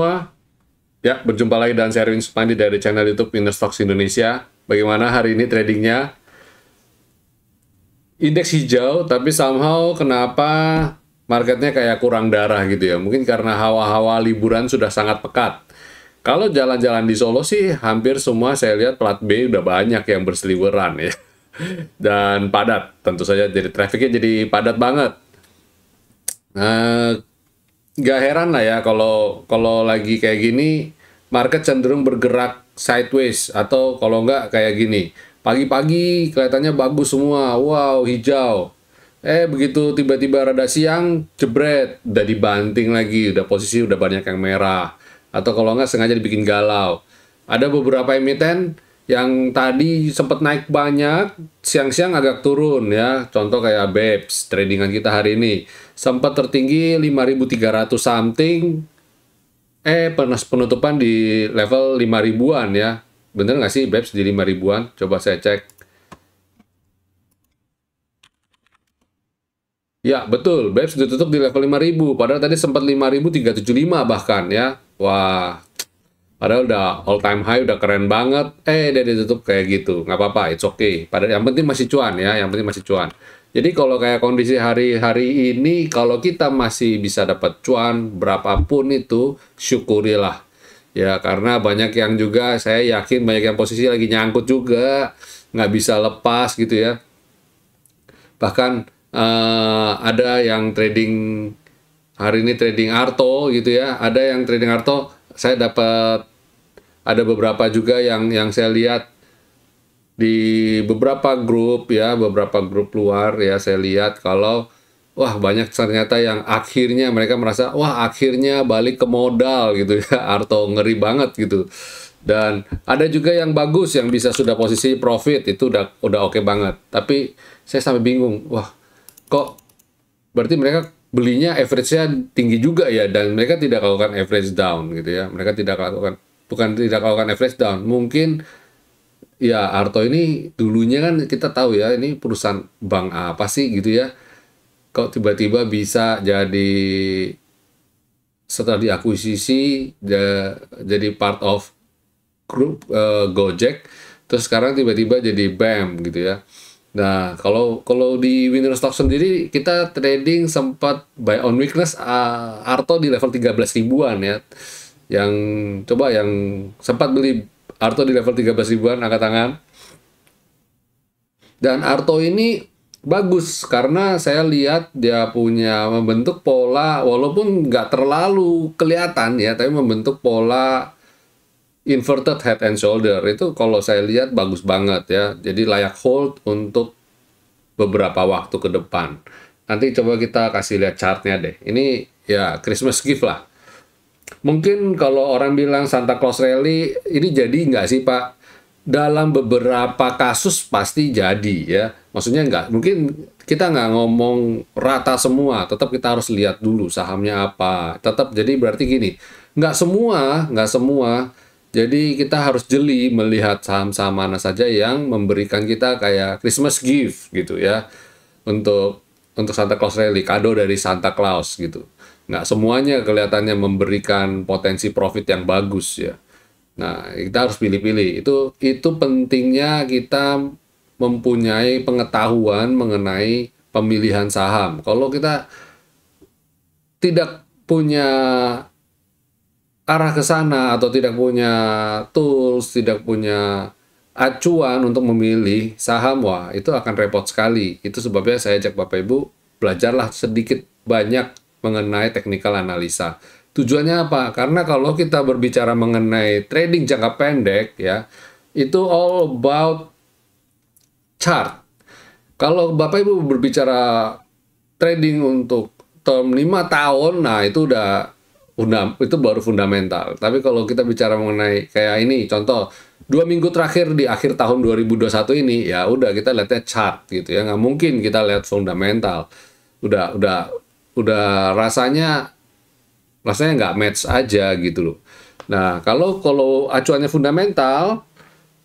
semua. Ya, berjumpa lagi dan saya Erwin Supandi dari channel YouTube Winner Stocks Indonesia. Bagaimana hari ini tradingnya? Indeks hijau, tapi somehow kenapa marketnya kayak kurang darah gitu ya? Mungkin karena hawa-hawa liburan sudah sangat pekat. Kalau jalan-jalan di Solo sih hampir semua saya lihat plat B udah banyak yang berseliweran ya. Dan padat, tentu saja jadi trafficnya jadi padat banget. Nah, nggak heran lah ya kalau kalau lagi kayak gini market cenderung bergerak sideways atau kalau nggak kayak gini pagi-pagi kelihatannya bagus semua wow hijau eh begitu tiba-tiba rada siang jebret udah dibanting lagi udah posisi udah banyak yang merah atau kalau nggak sengaja dibikin galau ada beberapa emiten yang tadi sempat naik banyak siang-siang agak turun ya. Contoh kayak Babes, tradingan kita hari ini. Sempat tertinggi 5.300 something. Eh, penutupan di level 5.000-an ya. Bener nggak sih Babes di 5.000-an? Coba saya cek. Ya, betul. Babes ditutup di level 5000, padahal tadi sempat 5375 bahkan ya. Wah, Padahal udah all time high, udah keren banget. Eh, dia ditutup kayak gitu. Nggak apa-apa, it's okay. Padahal yang penting masih cuan ya, yang penting masih cuan. Jadi kalau kayak kondisi hari-hari ini, kalau kita masih bisa dapat cuan berapapun itu, syukurilah. Ya, karena banyak yang juga, saya yakin banyak yang posisi lagi nyangkut juga, nggak bisa lepas gitu ya. Bahkan uh, ada yang trading, hari ini trading Arto gitu ya, ada yang trading Arto, saya dapat ada beberapa juga yang yang saya lihat di beberapa grup ya, beberapa grup luar ya saya lihat kalau wah banyak ternyata yang akhirnya mereka merasa wah akhirnya balik ke modal gitu ya atau ngeri banget gitu. Dan ada juga yang bagus yang bisa sudah posisi profit itu udah udah oke okay banget. Tapi saya sampai bingung, wah kok berarti mereka belinya average-nya tinggi juga ya dan mereka tidak lakukan average down gitu ya. Mereka tidak lakukan bukan tidak melakukan average down mungkin ya Arto ini dulunya kan kita tahu ya ini perusahaan bank apa sih gitu ya kok tiba-tiba bisa jadi setelah diakuisisi jadi part of grup uh, eh, Gojek terus sekarang tiba-tiba jadi BAM gitu ya Nah, kalau kalau di winner stock sendiri kita trading sempat buy on weakness uh, Arto di level 13 ribuan ya yang coba yang sempat beli Arto di level 13 ribuan angkat tangan dan Arto ini bagus karena saya lihat dia punya membentuk pola walaupun nggak terlalu kelihatan ya tapi membentuk pola inverted head and shoulder itu kalau saya lihat bagus banget ya jadi layak hold untuk beberapa waktu ke depan nanti coba kita kasih lihat chartnya deh ini ya Christmas gift lah mungkin kalau orang bilang Santa Claus Rally ini jadi nggak sih Pak? Dalam beberapa kasus pasti jadi ya. Maksudnya nggak, mungkin kita nggak ngomong rata semua, tetap kita harus lihat dulu sahamnya apa. Tetap jadi berarti gini, nggak semua, nggak semua. Jadi kita harus jeli melihat saham-saham mana saja yang memberikan kita kayak Christmas gift gitu ya untuk untuk Santa Claus Rally, kado dari Santa Claus gitu nggak semuanya kelihatannya memberikan potensi profit yang bagus ya. Nah, kita harus pilih-pilih. Itu itu pentingnya kita mempunyai pengetahuan mengenai pemilihan saham. Kalau kita tidak punya arah ke sana atau tidak punya tools, tidak punya acuan untuk memilih saham, wah itu akan repot sekali. Itu sebabnya saya ajak Bapak Ibu belajarlah sedikit banyak mengenai technical analisa. Tujuannya apa? Karena kalau kita berbicara mengenai trading jangka pendek ya, itu all about chart. Kalau Bapak Ibu berbicara trading untuk term 5 tahun, nah itu udah itu baru fundamental. Tapi kalau kita bicara mengenai kayak ini, contoh dua minggu terakhir di akhir tahun 2021 ini, ya udah kita lihatnya chart gitu ya, nggak mungkin kita lihat fundamental. Udah, udah, udah rasanya rasanya nggak match aja gitu loh. Nah kalau kalau acuannya fundamental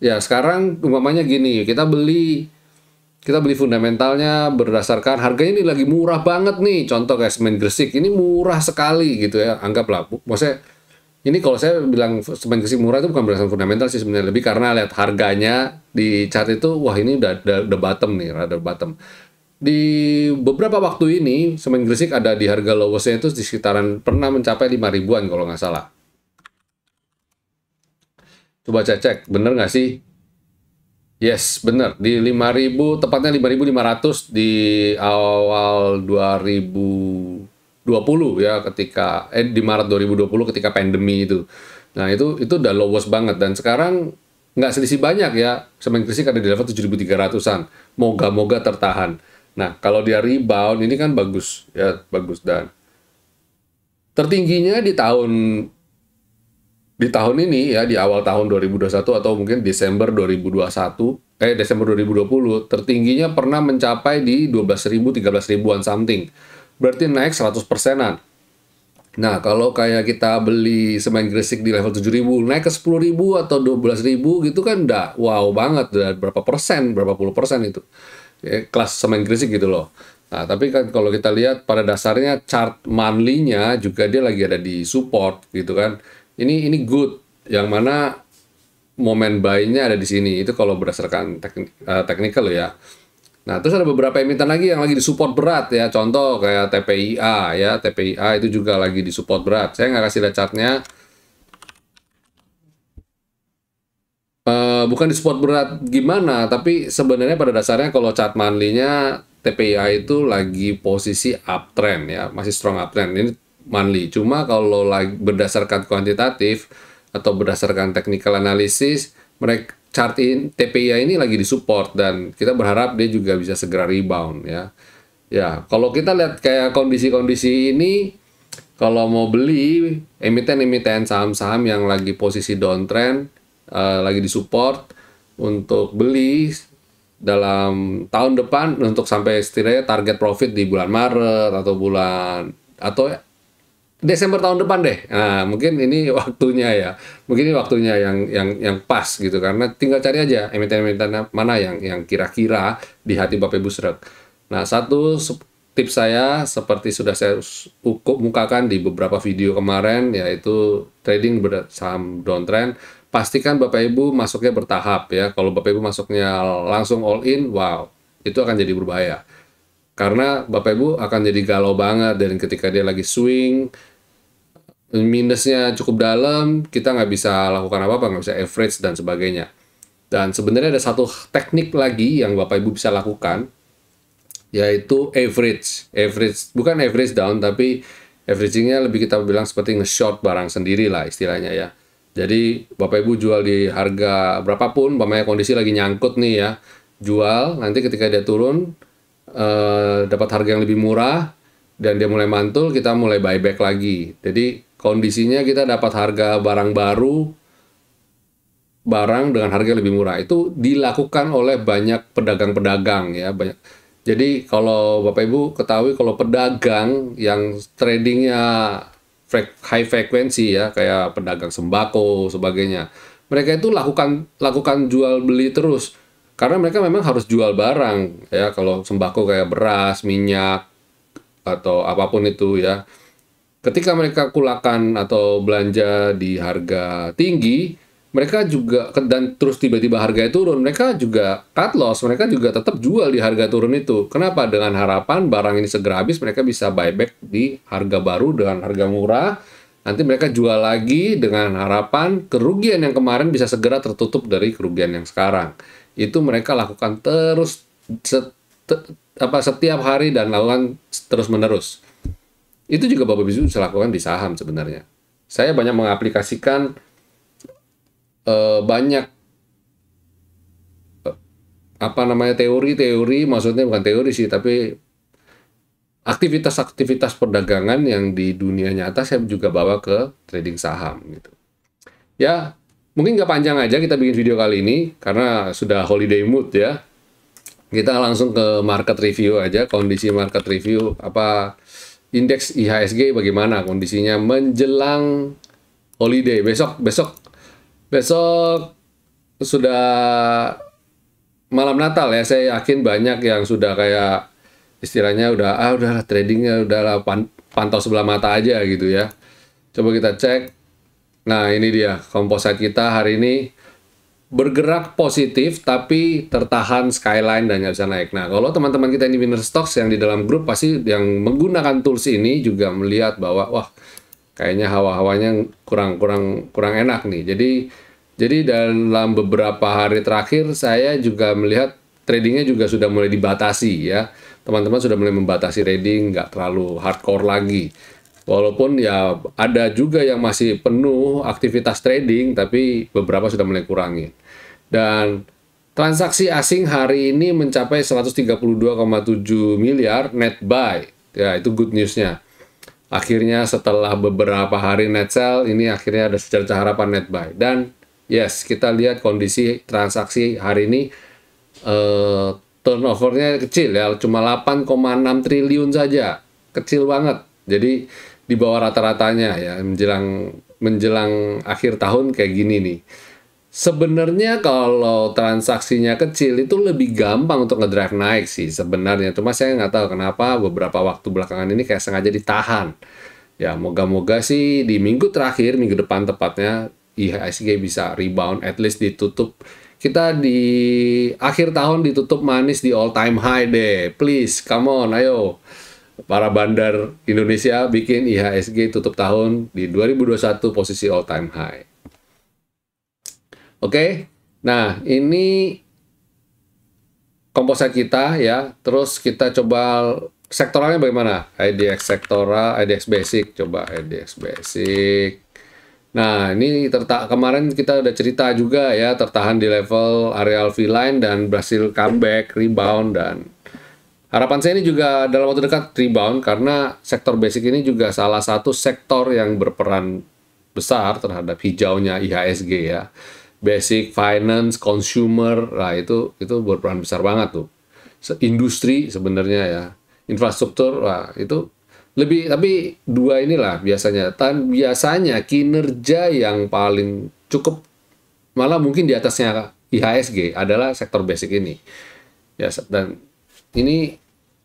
ya sekarang umpamanya gini kita beli kita beli fundamentalnya berdasarkan harganya ini lagi murah banget nih contoh kayak semen gresik ini murah sekali gitu ya anggaplah maksudnya ini kalau saya bilang semen gresik murah itu bukan berdasarkan fundamental sih sebenarnya lebih karena lihat harganya di chart itu wah ini udah udah, udah bottom nih rada bottom di beberapa waktu ini semen Gresik ada di harga lowestnya itu di sekitaran pernah mencapai 5 ribuan kalau nggak salah. Coba cek, cek bener nggak sih? Yes, bener. Di ribu tepatnya ribu 5500 di awal 2020 ya ketika eh di Maret 2020 ketika pandemi itu. Nah, itu itu udah lowest banget dan sekarang nggak selisih banyak ya. Semen Gresik ada di level 7300-an. Moga-moga tertahan. Nah, kalau dia rebound ini kan bagus ya, bagus dan tertingginya di tahun di tahun ini ya di awal tahun 2021 atau mungkin Desember 2021 eh Desember 2020 tertingginya pernah mencapai di 12.000 13.000-an something. Berarti naik 100 persenan. Nah, kalau kayak kita beli semen gresik di level 7.000 naik ke 10.000 atau 12.000 gitu kan udah wow banget udah berapa persen, berapa puluh persen itu. Eh, kelas semen Gresik gitu loh. Nah, tapi kan kalau kita lihat pada dasarnya chart monthly-nya juga dia lagi ada di support gitu kan. Ini ini good yang mana momen buy-nya ada di sini. Itu kalau berdasarkan teknik uh, eh, technical ya. Nah, terus ada beberapa emiten lagi yang lagi di support berat ya. Contoh kayak TPIA ya, TPIA itu juga lagi di support berat. Saya nggak kasih lihat chartnya Eh, bukan di spot berat gimana, tapi sebenarnya pada dasarnya kalau chart monthly-nya TPIA itu lagi posisi uptrend ya, masih strong uptrend. Ini monthly. Cuma kalau lagi berdasarkan kuantitatif atau berdasarkan technical analysis, mereka chart in, TPIA ini lagi di support dan kita berharap dia juga bisa segera rebound ya. Ya, kalau kita lihat kayak kondisi-kondisi ini kalau mau beli emiten-emiten saham-saham yang lagi posisi downtrend uh, lagi support untuk beli dalam tahun depan untuk sampai setidaknya target profit di bulan Maret atau bulan atau Desember tahun depan deh. Nah, mungkin ini waktunya ya. Mungkin ini waktunya yang yang yang pas gitu karena tinggal cari aja emiten-emiten mana yang yang kira-kira di hati Bapak Ibu Srek. Nah, satu tips saya seperti sudah saya mukakan di beberapa video kemarin yaitu trading saham downtrend pastikan Bapak Ibu masuknya bertahap ya. Kalau Bapak Ibu masuknya langsung all in, wow, itu akan jadi berbahaya. Karena Bapak Ibu akan jadi galau banget dan ketika dia lagi swing, minusnya cukup dalam, kita nggak bisa lakukan apa-apa, nggak bisa average dan sebagainya. Dan sebenarnya ada satu teknik lagi yang Bapak Ibu bisa lakukan, yaitu average. Average, bukan average down, tapi averagingnya lebih kita bilang seperti nge-short barang sendiri lah istilahnya ya jadi Bapak Ibu jual di harga berapapun, umpamanya kondisi lagi nyangkut nih ya, jual nanti ketika dia turun eh, dapat harga yang lebih murah dan dia mulai mantul, kita mulai buyback lagi. Jadi kondisinya kita dapat harga barang baru barang dengan harga yang lebih murah. Itu dilakukan oleh banyak pedagang-pedagang ya, banyak. Jadi kalau Bapak Ibu ketahui kalau pedagang yang tradingnya high frekuensi ya kayak pedagang sembako sebagainya mereka itu lakukan lakukan jual beli terus karena mereka memang harus jual barang ya kalau sembako kayak beras minyak atau apapun itu ya ketika mereka kulakan atau belanja di harga tinggi mereka juga dan terus tiba-tiba harganya turun, mereka juga cut loss, mereka juga tetap jual di harga turun itu. Kenapa? Dengan harapan barang ini segera habis, mereka bisa buyback di harga baru dengan harga murah. Nanti mereka jual lagi dengan harapan kerugian yang kemarin bisa segera tertutup dari kerugian yang sekarang. Itu mereka lakukan terus set, apa setiap hari dan lakukan terus menerus. Itu juga Bapak Bisu bisa lakukan di saham sebenarnya. Saya banyak mengaplikasikan uh, banyak uh, apa namanya teori-teori, maksudnya bukan teori sih, tapi aktivitas-aktivitas perdagangan yang di dunia nyata saya juga bawa ke trading saham gitu. Ya, mungkin nggak panjang aja kita bikin video kali ini karena sudah holiday mood ya. Kita langsung ke market review aja, kondisi market review apa indeks IHSG bagaimana kondisinya menjelang holiday besok besok Besok sudah malam Natal ya, saya yakin banyak yang sudah kayak istilahnya udah ah udahlah tradingnya udahlah pan pantau sebelah mata aja gitu ya. Coba kita cek. Nah ini dia komposit kita hari ini bergerak positif tapi tertahan skyline dan nggak bisa naik. Nah kalau teman-teman kita ini winner stocks yang di dalam grup pasti yang menggunakan tools ini juga melihat bahwa wah kayaknya hawa-hawanya kurang kurang kurang enak nih. Jadi jadi dalam beberapa hari terakhir saya juga melihat tradingnya juga sudah mulai dibatasi ya. Teman-teman sudah mulai membatasi trading, nggak terlalu hardcore lagi. Walaupun ya ada juga yang masih penuh aktivitas trading, tapi beberapa sudah mulai kurangin. Dan transaksi asing hari ini mencapai 132,7 miliar net buy. Ya, itu good newsnya akhirnya setelah beberapa hari net sell ini akhirnya ada secerca harapan net buy dan yes kita lihat kondisi transaksi hari ini eh, turnovernya kecil ya cuma 8,6 triliun saja kecil banget jadi di bawah rata-ratanya ya menjelang menjelang akhir tahun kayak gini nih Sebenarnya kalau transaksinya kecil itu lebih gampang untuk ngedrive naik sih sebenarnya. Cuma saya nggak tahu kenapa beberapa waktu belakangan ini kayak sengaja ditahan. Ya moga-moga sih di minggu terakhir, minggu depan tepatnya IHSG bisa rebound at least ditutup kita di akhir tahun ditutup manis di all time high deh. Please, come on, ayo. Para bandar Indonesia bikin IHSG tutup tahun di 2021 posisi all time high. Oke. Okay? Nah, ini komposit kita ya. Terus kita coba sektoralnya bagaimana? IDX sektoral, IDX basic, coba IDX basic. Nah, ini tertak kemarin kita udah cerita juga ya tertahan di level areal V line dan berhasil comeback, rebound dan harapan saya ini juga dalam waktu dekat rebound karena sektor basic ini juga salah satu sektor yang berperan besar terhadap hijaunya IHSG ya basic finance, consumer, lah itu itu berperan besar banget tuh. Industri sebenarnya ya, infrastruktur, lah itu lebih tapi dua inilah biasanya. Tan biasanya kinerja yang paling cukup malah mungkin di atasnya IHSG adalah sektor basic ini. Ya dan ini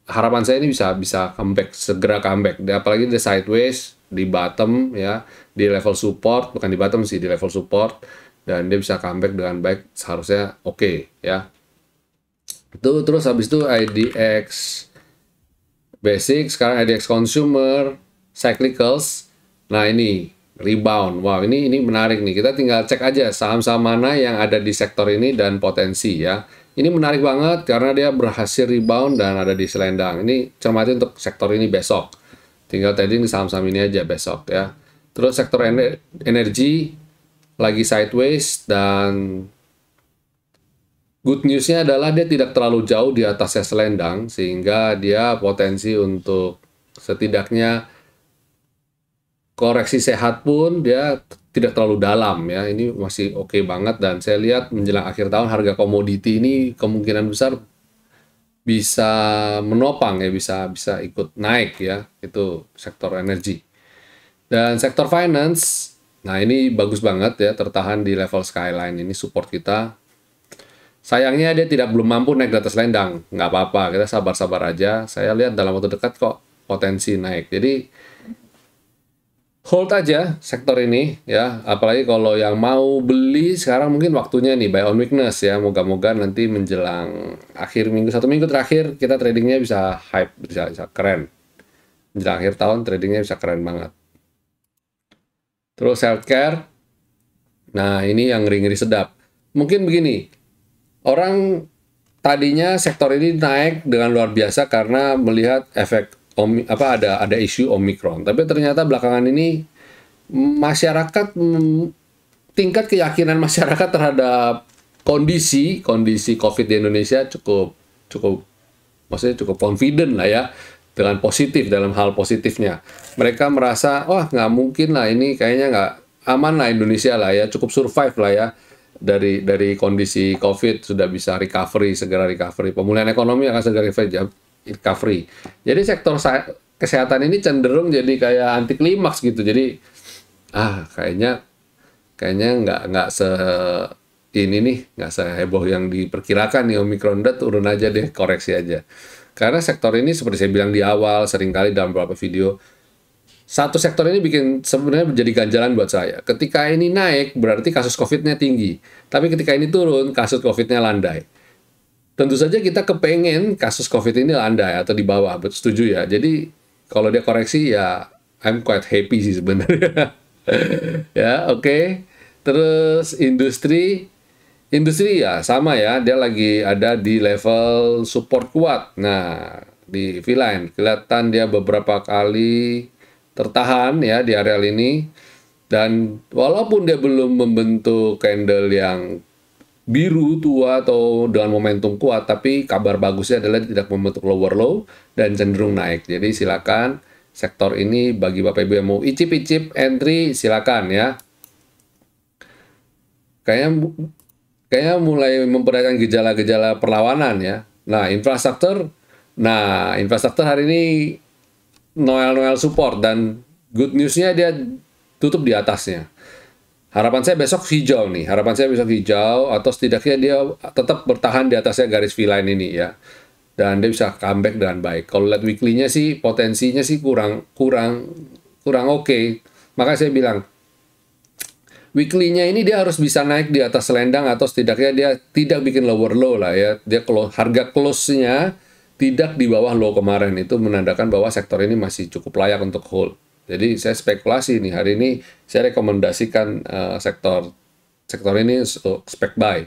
harapan saya ini bisa bisa comeback segera comeback. Apalagi di sideways di bottom ya di level support bukan di bottom sih di level support dan dia bisa comeback dengan baik seharusnya oke okay, ya itu terus habis itu IDX basic sekarang IDX consumer cyclicals nah ini rebound wow ini ini menarik nih kita tinggal cek aja saham-saham mana yang ada di sektor ini dan potensi ya ini menarik banget karena dia berhasil rebound dan ada di selendang ini cermati untuk sektor ini besok tinggal trading di saham-saham ini aja besok ya terus sektor energi lagi sideways dan good newsnya adalah dia tidak terlalu jauh di atasnya selendang sehingga dia potensi untuk setidaknya koreksi sehat pun dia tidak terlalu dalam ya ini masih oke okay banget dan saya lihat menjelang akhir tahun harga komoditi ini kemungkinan besar bisa menopang ya bisa bisa ikut naik ya itu sektor energi dan sektor finance Nah ini bagus banget ya tertahan di level skyline ini support kita. Sayangnya dia tidak belum mampu naik ke atas lendang. Nggak apa-apa, kita sabar-sabar aja. Saya lihat dalam waktu dekat kok potensi naik. Jadi hold aja sektor ini ya. Apalagi kalau yang mau beli sekarang mungkin waktunya nih buy on weakness ya. Moga-moga nanti menjelang akhir minggu satu minggu terakhir kita tradingnya bisa hype bisa, bisa keren. Menjelang akhir tahun tradingnya bisa keren banget. Terus healthcare. Nah, ini yang ngeri-ngeri sedap. Mungkin begini, orang tadinya sektor ini naik dengan luar biasa karena melihat efek om, apa ada ada isu omikron. Tapi ternyata belakangan ini masyarakat mm, tingkat keyakinan masyarakat terhadap kondisi kondisi COVID di Indonesia cukup cukup maksudnya cukup confident lah ya dengan positif dalam hal positifnya. Mereka merasa wah oh, nggak mungkin lah ini kayaknya nggak aman lah Indonesia lah ya cukup survive lah ya dari dari kondisi COVID sudah bisa recovery segera recovery pemulihan ekonomi akan segera recovery. Jadi sektor kesehatan ini cenderung jadi kayak anti klimaks gitu. Jadi ah kayaknya kayaknya nggak nggak se ini nih nggak seheboh yang diperkirakan nih Omikron udah turun aja deh koreksi aja. Karena sektor ini seperti saya bilang di awal, seringkali dalam beberapa video, satu sektor ini bikin sebenarnya menjadi ganjalan buat saya. Ketika ini naik, berarti kasus COVID-nya tinggi. Tapi ketika ini turun, kasus COVID-nya landai. Tentu saja kita kepengen kasus COVID ini landai atau di bawah, setuju ya. Jadi kalau dia koreksi ya I'm quite happy sih sebenarnya. ya, oke. Okay. Terus industri Industri ya sama ya, dia lagi ada di level support kuat. Nah, di V-line kelihatan dia beberapa kali tertahan ya di areal ini dan walaupun dia belum membentuk candle yang biru tua atau dengan momentum kuat tapi kabar bagusnya adalah tidak membentuk lower low dan cenderung naik. Jadi silakan sektor ini bagi Bapak Ibu yang mau icip-icip entry silakan ya. Kayaknya kayaknya mulai memperlihatkan gejala-gejala perlawanan ya. Nah, infrastruktur, nah infrastruktur hari ini Noel-Noel support dan good newsnya dia tutup di atasnya. Harapan saya besok hijau nih, harapan saya besok hijau atau setidaknya dia tetap bertahan di atasnya garis V-line ini ya. Dan dia bisa comeback dengan baik. Kalau lihat weekly-nya sih potensinya sih kurang kurang kurang oke. Okay. Makanya saya bilang weekly-nya ini dia harus bisa naik di atas selendang atau setidaknya dia tidak bikin lower low lah ya. Dia kalau harga close-nya tidak di bawah low kemarin itu menandakan bahwa sektor ini masih cukup layak untuk hold. Jadi saya spekulasi nih hari ini saya rekomendasikan uh, sektor sektor ini uh, spec buy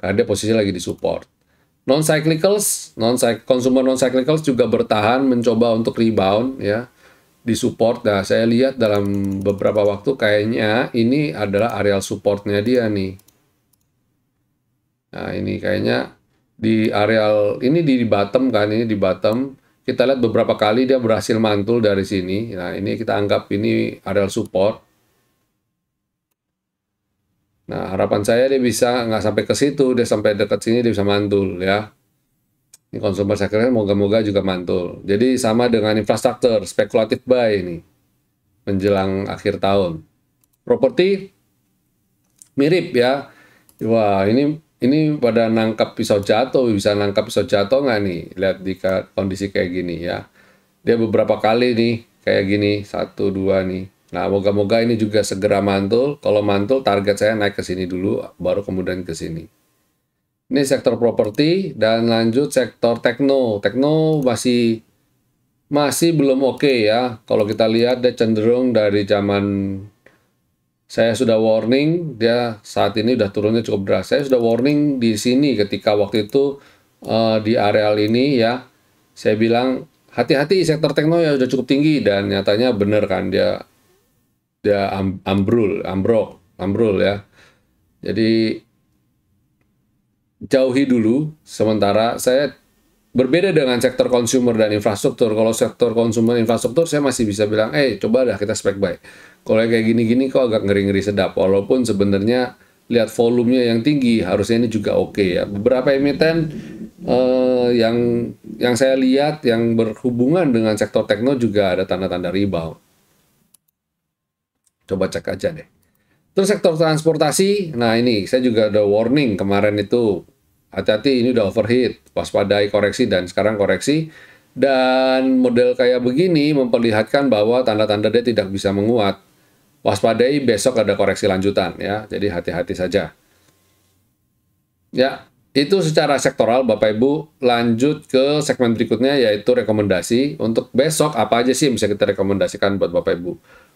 karena dia posisi lagi di support. Non cyclicals, non consumer non cyclicals juga bertahan mencoba untuk rebound ya disupport. Nah, saya lihat dalam beberapa waktu kayaknya ini adalah areal supportnya dia nih. Nah, ini kayaknya di areal ini di bottom kan, ini di bottom. Kita lihat beberapa kali dia berhasil mantul dari sini. Nah, ini kita anggap ini areal support. Nah, harapan saya dia bisa nggak sampai ke situ, dia sampai dekat sini dia bisa mantul ya. Ini consumer sectornya kan moga-moga juga mantul. Jadi sama dengan infrastruktur, spekulatif buy ini menjelang akhir tahun. Properti mirip ya. Wah, ini ini pada nangkap pisau jatuh, bisa nangkap pisau jatuh nggak nih? Lihat di kondisi kayak gini ya. Dia beberapa kali nih kayak gini, satu dua nih. Nah, moga-moga ini juga segera mantul. Kalau mantul, target saya naik ke sini dulu, baru kemudian ke sini. Ini sektor properti dan lanjut sektor tekno. Tekno masih masih belum oke okay ya. Kalau kita lihat dia cenderung dari zaman saya sudah warning dia saat ini sudah turunnya cukup deras. Saya sudah warning di sini ketika waktu itu uh, di areal ini ya. Saya bilang hati-hati sektor tekno ya sudah cukup tinggi dan nyatanya benar kan dia dia ambrul, ambrok, ambrul ya. Jadi jauhi dulu sementara saya berbeda dengan sektor consumer dan infrastruktur. Kalau sektor consumer infrastruktur saya masih bisa bilang, eh coba dah kita spek baik Kalau kayak gini-gini kok agak ngeri-ngeri sedap. Walaupun sebenarnya lihat volumenya yang tinggi, harusnya ini juga oke okay ya. Beberapa emiten eh, yang yang saya lihat yang berhubungan dengan sektor tekno juga ada tanda-tanda rebound. Coba cek aja deh. Terus sektor transportasi, nah ini saya juga ada warning kemarin itu hati-hati ini udah overheat, waspadai koreksi dan sekarang koreksi. Dan model kayak begini memperlihatkan bahwa tanda-tanda dia tidak bisa menguat. Waspadai besok ada koreksi lanjutan ya, jadi hati-hati saja. Ya, itu secara sektoral Bapak Ibu lanjut ke segmen berikutnya yaitu rekomendasi untuk besok apa aja sih yang bisa kita rekomendasikan buat Bapak Ibu.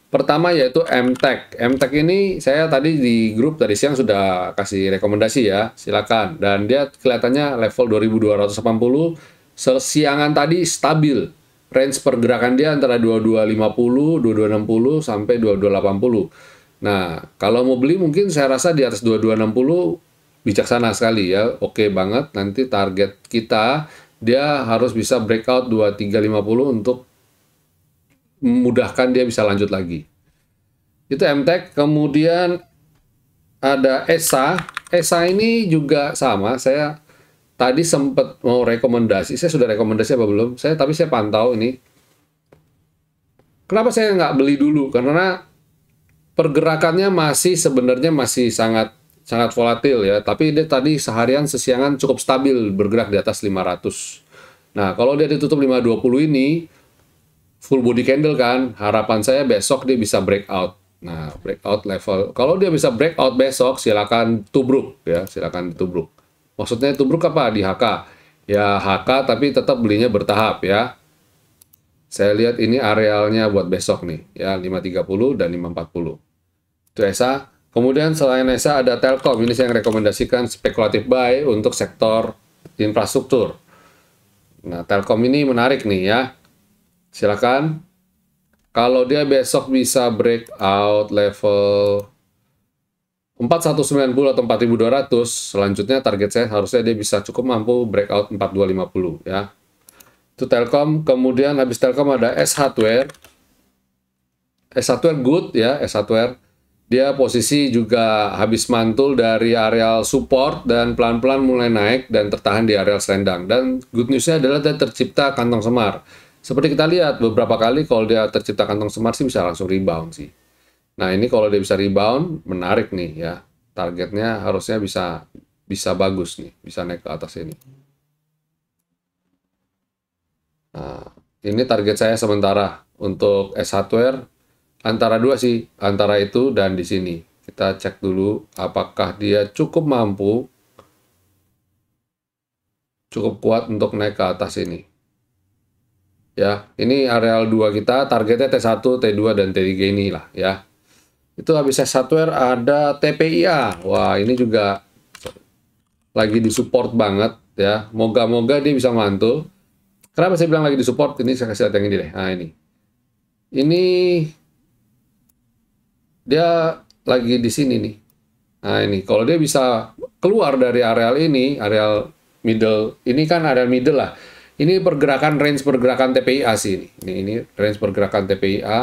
Pertama yaitu MTech. MTech ini saya tadi di grup tadi siang sudah kasih rekomendasi ya, silakan. Dan dia kelihatannya level 2280, sesiangan tadi stabil. Range pergerakan dia antara 2250, 2260 sampai 2280. Nah, kalau mau beli mungkin saya rasa di atas 2260 bijaksana sekali ya. Oke banget nanti target kita dia harus bisa breakout 2350 untuk memudahkan dia bisa lanjut lagi. Itu MTech, kemudian ada ESA. ESA ini juga sama, saya tadi sempat mau rekomendasi, saya sudah rekomendasi apa belum? Saya tapi saya pantau ini. Kenapa saya nggak beli dulu? Karena pergerakannya masih sebenarnya masih sangat sangat volatil ya. Tapi dia tadi seharian sesiangan cukup stabil bergerak di atas 500. Nah kalau dia ditutup 520 ini, full body candle kan, harapan saya besok dia bisa breakout. Nah, breakout level. Kalau dia bisa breakout besok, silakan tubruk ya, silakan tubruk. Maksudnya tubruk apa di HK? Ya HK tapi tetap belinya bertahap ya. Saya lihat ini arealnya buat besok nih ya 530 dan 540. Itu ESA. Kemudian selain ESA ada Telkom. Ini saya yang rekomendasikan spekulatif buy untuk sektor infrastruktur. Nah, Telkom ini menarik nih ya. Silakan. Kalau dia besok bisa breakout level 4190 atau 4200, selanjutnya target saya harusnya dia bisa cukup mampu breakout 4250 ya. Itu Telkom, kemudian habis Telkom ada S Hardware. S Hardware good ya, S Hardware. Dia posisi juga habis mantul dari areal support dan pelan-pelan mulai naik dan tertahan di areal selendang. Dan good newsnya adalah dia tercipta kantong semar seperti kita lihat beberapa kali kalau dia tercipta kantong semar sih bisa langsung rebound sih. Nah ini kalau dia bisa rebound menarik nih ya targetnya harusnya bisa bisa bagus nih bisa naik ke atas ini. Nah, ini target saya sementara untuk S hardware antara dua sih antara itu dan di sini kita cek dulu apakah dia cukup mampu cukup kuat untuk naik ke atas ini ya ini areal 2 kita targetnya T1, T2 dan T3 ini lah ya itu habis software ada TPIA wah ini juga lagi disupport banget ya moga-moga dia bisa mantul kenapa saya bilang lagi disupport ini saya kasih lihat yang ini deh nah ini ini dia lagi di sini nih nah ini kalau dia bisa keluar dari areal ini areal middle ini kan areal middle lah ini pergerakan range pergerakan TPIA sih ini. Ini, ini range pergerakan TPIA.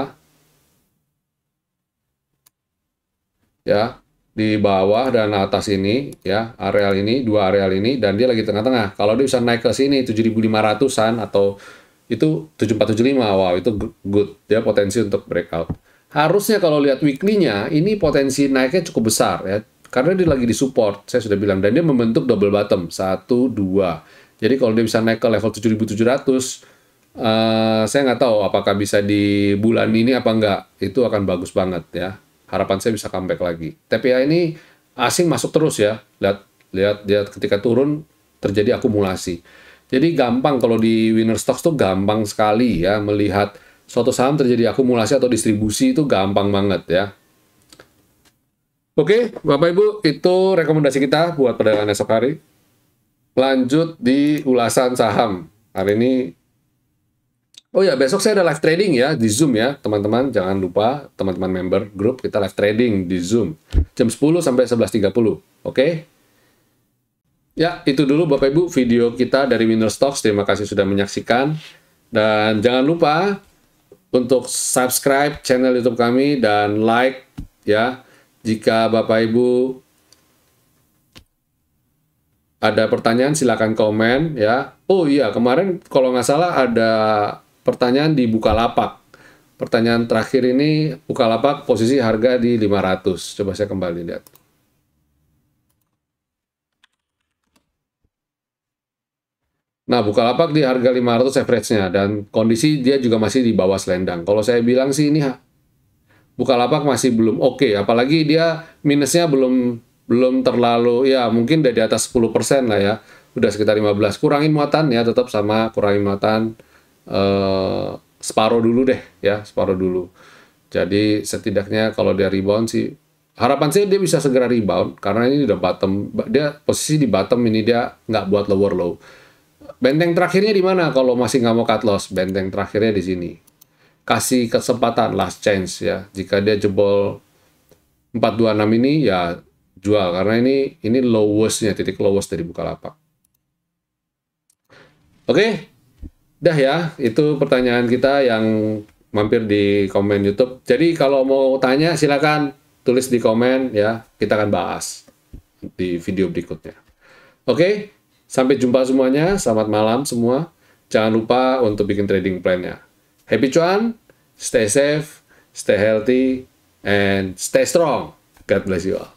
Ya, di bawah dan atas ini ya areal ini dua areal ini dan dia lagi tengah-tengah kalau dia bisa naik ke sini 7500an atau itu 7475 wow itu good dia potensi untuk breakout harusnya kalau lihat weekly-nya ini potensi naiknya cukup besar ya karena dia lagi di support saya sudah bilang dan dia membentuk double bottom 1 2 jadi kalau dia bisa naik ke level 7700 Uh, eh, saya nggak tahu apakah bisa di bulan ini apa nggak. Itu akan bagus banget ya. Harapan saya bisa comeback lagi. TPA ini asing masuk terus ya. Lihat, lihat, lihat ketika turun terjadi akumulasi. Jadi gampang kalau di winner stocks tuh gampang sekali ya melihat suatu saham terjadi akumulasi atau distribusi itu gampang banget ya. Oke, Bapak Ibu, itu rekomendasi kita buat perdagangan esok hari. Lanjut di ulasan saham. Hari ini Oh ya, besok saya ada live trading ya di Zoom ya, teman-teman. Jangan lupa teman-teman member grup kita live trading di Zoom jam 10 sampai 11.30. Oke? Ya, itu dulu Bapak Ibu video kita dari Winner Stocks. Terima kasih sudah menyaksikan dan jangan lupa untuk subscribe channel YouTube kami dan like ya jika Bapak Ibu ada pertanyaan silahkan komen ya. Oh iya, kemarin kalau nggak salah ada pertanyaan di Bukalapak. Pertanyaan terakhir ini Bukalapak posisi harga di 500. Coba saya kembali lihat. Nah, Bukalapak di harga 500 average-nya dan kondisi dia juga masih di bawah selendang. Kalau saya bilang sih ini Bukalapak masih belum oke, okay, apalagi dia minusnya belum belum terlalu ya mungkin dari atas 10% lah ya udah sekitar 15 kurangin muatan ya tetap sama kurangin muatan eh, separuh dulu deh ya separuh dulu jadi setidaknya kalau dia rebound sih harapan saya dia bisa segera rebound karena ini udah bottom dia posisi di bottom ini dia nggak buat lower low benteng terakhirnya di mana kalau masih nggak mau cut loss benteng terakhirnya di sini kasih kesempatan last chance ya jika dia jebol 426 ini ya jual karena ini ini lowestnya titik lowest dari Bukalapak. Oke, okay? dah ya itu pertanyaan kita yang mampir di komen YouTube. Jadi kalau mau tanya silakan tulis di komen ya, kita akan bahas di video berikutnya. Oke, okay? sampai jumpa semuanya, selamat malam semua. Jangan lupa untuk bikin trading plan-nya. Happy cuan, stay safe, stay healthy, and stay strong. God bless you all.